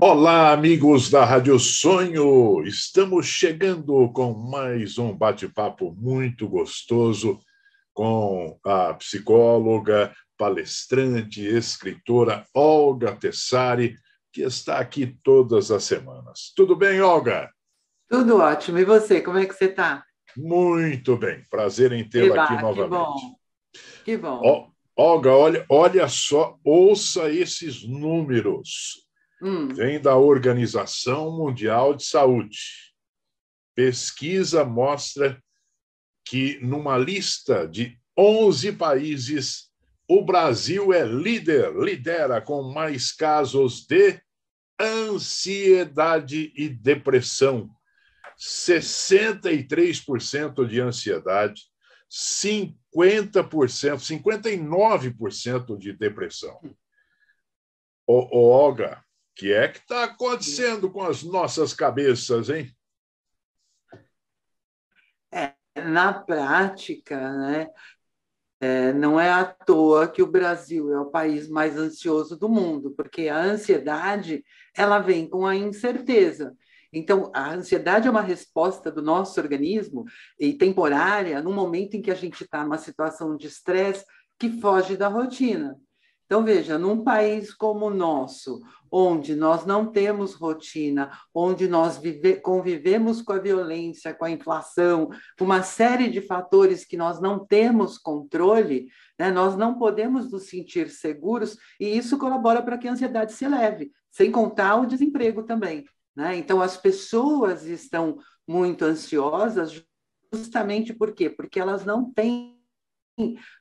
Olá, amigos da Rádio Sonho! Estamos chegando com mais um bate-papo muito gostoso com a psicóloga, palestrante, escritora Olga Tessari, que está aqui todas as semanas. Tudo bem, Olga? Tudo ótimo. E você, como é que você está? Muito bem. Prazer em tê-la aqui novamente. Que bom. Que bom. Ó, Olga, olha, olha só, ouça esses números. Hum. Vem da Organização Mundial de Saúde. Pesquisa mostra que, numa lista de 11 países, o Brasil é líder, lidera com mais casos de ansiedade e depressão. 63% de ansiedade, 50%, 59% de depressão. O Olga, o que é que está acontecendo com as nossas cabeças, hein? É, na prática, né, é, não é à toa que o Brasil é o país mais ansioso do mundo, porque a ansiedade ela vem com a incerteza. Então, a ansiedade é uma resposta do nosso organismo e temporária, no momento em que a gente está numa situação de estresse que foge da rotina. Então, veja, num país como o nosso, onde nós não temos rotina, onde nós vive, convivemos com a violência, com a inflação, com uma série de fatores que nós não temos controle, né? nós não podemos nos sentir seguros, e isso colabora para que a ansiedade se eleve, sem contar o desemprego também. Né? Então, as pessoas estão muito ansiosas justamente por quê? Porque elas não têm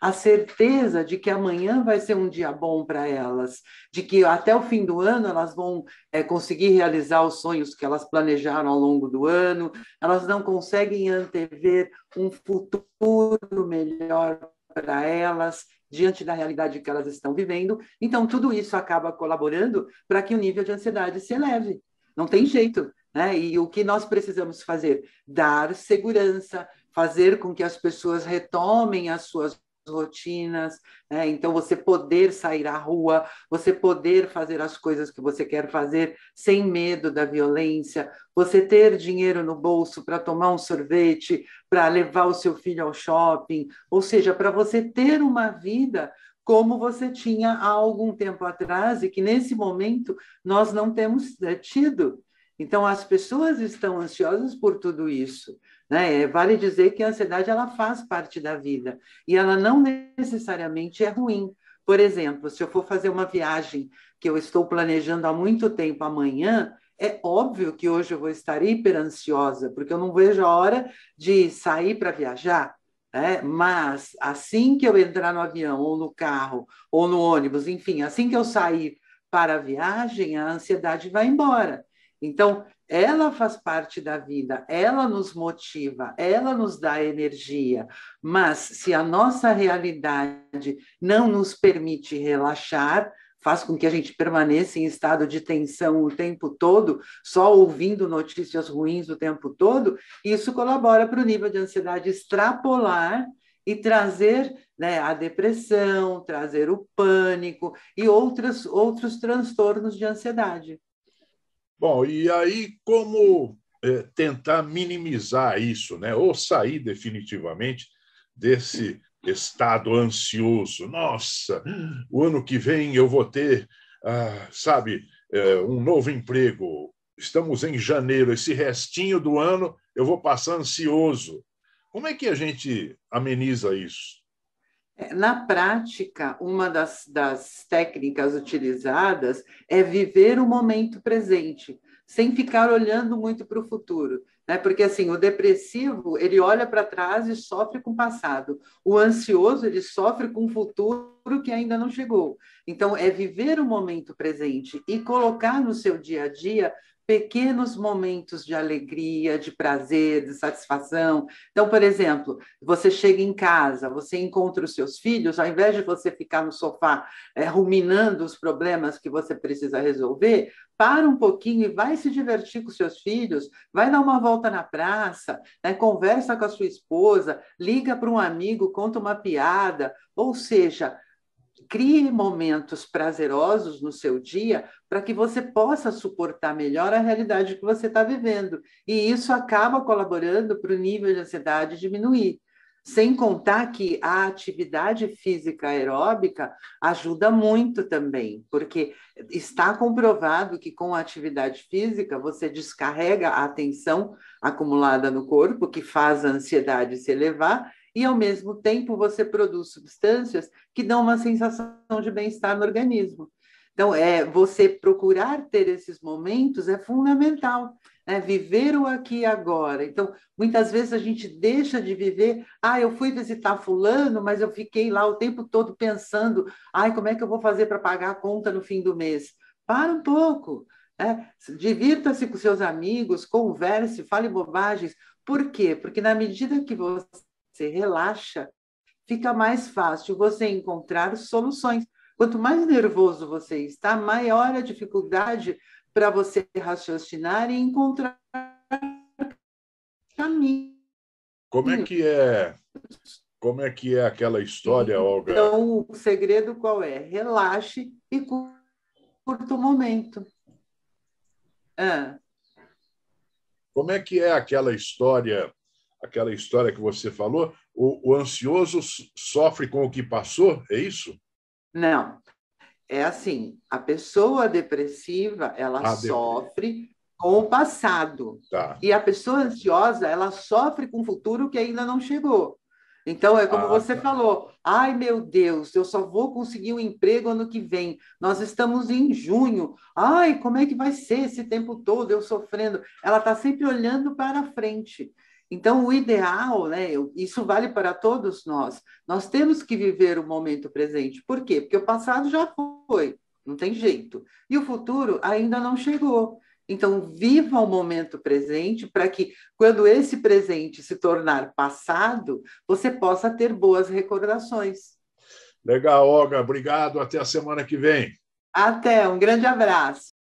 a certeza de que amanhã vai ser um dia bom para elas, de que até o fim do ano elas vão é, conseguir realizar os sonhos que elas planejaram ao longo do ano, elas não conseguem antever um futuro melhor para elas diante da realidade que elas estão vivendo. Então, tudo isso acaba colaborando para que o nível de ansiedade se eleve. Não tem jeito. Né? E o que nós precisamos fazer? Dar segurança, fazer com que as pessoas retomem as suas rotinas, né? então você poder sair à rua, você poder fazer as coisas que você quer fazer sem medo da violência, você ter dinheiro no bolso para tomar um sorvete, para levar o seu filho ao shopping, ou seja, para você ter uma vida como você tinha há algum tempo atrás e que nesse momento nós não temos eh, tido. Então as pessoas estão ansiosas por tudo isso. Né? É, vale dizer que a ansiedade ela faz parte da vida e ela não necessariamente é ruim. Por exemplo, se eu for fazer uma viagem que eu estou planejando há muito tempo amanhã, é óbvio que hoje eu vou estar hiper ansiosa, porque eu não vejo a hora de sair para viajar. Né? mas assim que eu entrar no avião, ou no carro, ou no ônibus, enfim, assim que eu sair para a viagem, a ansiedade vai embora. Então, ela faz parte da vida, ela nos motiva, ela nos dá energia. Mas se a nossa realidade não nos permite relaxar, faz com que a gente permaneça em estado de tensão o tempo todo, só ouvindo notícias ruins o tempo todo, isso colabora para o nível de ansiedade extrapolar e trazer né, a depressão, trazer o pânico e outros outros transtornos de ansiedade. Bom, e aí como é, tentar minimizar isso, né? Ou sair definitivamente desse estado ansioso. Nossa, o ano que vem eu vou ter, ah, sabe, é, um novo emprego. Estamos em janeiro, esse restinho do ano eu vou passar ansioso. Como é que a gente ameniza isso? É, na prática, uma das, das técnicas utilizadas é viver o momento presente, sem ficar olhando muito para o futuro. Né? Porque assim, o depressivo ele olha para trás e sofre com o passado. O ansioso ele sofre com o futuro que ainda não chegou. Então, é viver o momento presente e colocar no seu dia a dia pequenos momentos de alegria, de prazer, de satisfação. Então, por exemplo, você chega em casa, você encontra os seus filhos, ao invés de você ficar no sofá é, ruminando os problemas que você precisa resolver, para um pouquinho e vai se divertir com seus filhos, vai dar uma volta na praça, né, conversa com a sua esposa, liga para um amigo, conta uma piada, ou seja, crie momentos prazerosos no seu dia para que você possa suportar melhor a realidade que você está vivendo. E isso acaba colaborando para o nível de ansiedade diminuir. Sem contar que a atividade física aeróbica ajuda muito também, porque está comprovado que com a atividade física você descarrega a tensão acumulada no corpo, que faz a ansiedade se elevar, e, ao mesmo tempo, você produz substâncias que dão uma sensação de bem-estar no organismo. Então, é, você procurar ter esses momentos é fundamental, né? viver o aqui e agora. Então, muitas vezes a gente deixa de viver. Ah, eu fui visitar Fulano, mas eu fiquei lá o tempo todo pensando: ai, como é que eu vou fazer para pagar a conta no fim do mês? Para um pouco. Né? Divirta-se com seus amigos, converse, fale bobagens. Por quê? Porque na medida que você você relaxa, fica mais fácil você encontrar soluções. Quanto mais nervoso você está, maior a dificuldade para você raciocinar e encontrar caminho. Como é que é? Como é que é aquela história, então, Olga? Então, o segredo qual é? Relaxe e curta o momento. Ah. Como é que é aquela história aquela história que você falou, o, o ansioso sofre com o que passou, é isso? Não. É assim, a pessoa depressiva, ela ah, sofre com o passado. Tá. E a pessoa ansiosa, ela sofre com o futuro que ainda não chegou. Então, é como ah, você tá. falou: ai meu Deus, eu só vou conseguir um emprego ano que vem. Nós estamos em junho. Ai, como é que vai ser esse tempo todo eu sofrendo? Ela está sempre olhando para frente. Então, o ideal, né, isso vale para todos nós, nós temos que viver o momento presente. Por quê? Porque o passado já foi, não tem jeito. E o futuro ainda não chegou. Então, viva o momento presente para que, quando esse presente se tornar passado, você possa ter boas recordações. Legal, Olga. Obrigado. Até a semana que vem. Até. Um grande abraço.